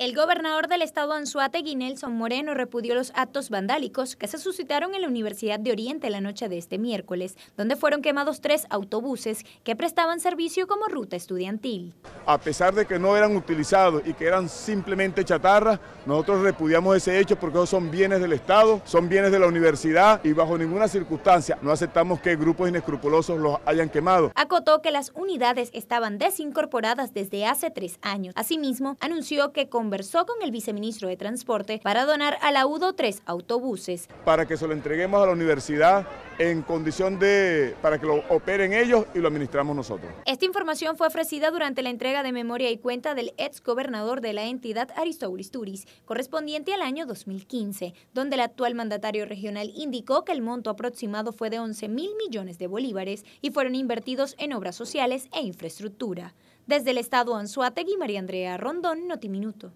El gobernador del estado Anzuate, Nelson Moreno, repudió los actos vandálicos que se suscitaron en la Universidad de Oriente la noche de este miércoles, donde fueron quemados tres autobuses que prestaban servicio como ruta estudiantil. A pesar de que no eran utilizados y que eran simplemente chatarras, nosotros repudiamos ese hecho porque son bienes del Estado, son bienes de la universidad y bajo ninguna circunstancia no aceptamos que grupos inescrupulosos los hayan quemado. Acotó que las unidades estaban desincorporadas desde hace tres años. Asimismo, anunció que con conversó con el viceministro de Transporte para donar a la UDO tres autobuses. Para que se lo entreguemos a la universidad en condición de para que lo operen ellos y lo administramos nosotros. Esta información fue ofrecida durante la entrega de memoria y cuenta del ex gobernador de la entidad Aristóbulis Turis, correspondiente al año 2015, donde el actual mandatario regional indicó que el monto aproximado fue de 11 mil millones de bolívares y fueron invertidos en obras sociales e infraestructura. Desde el estado Anzuategui, María Andrea Rondón, Notiminuto.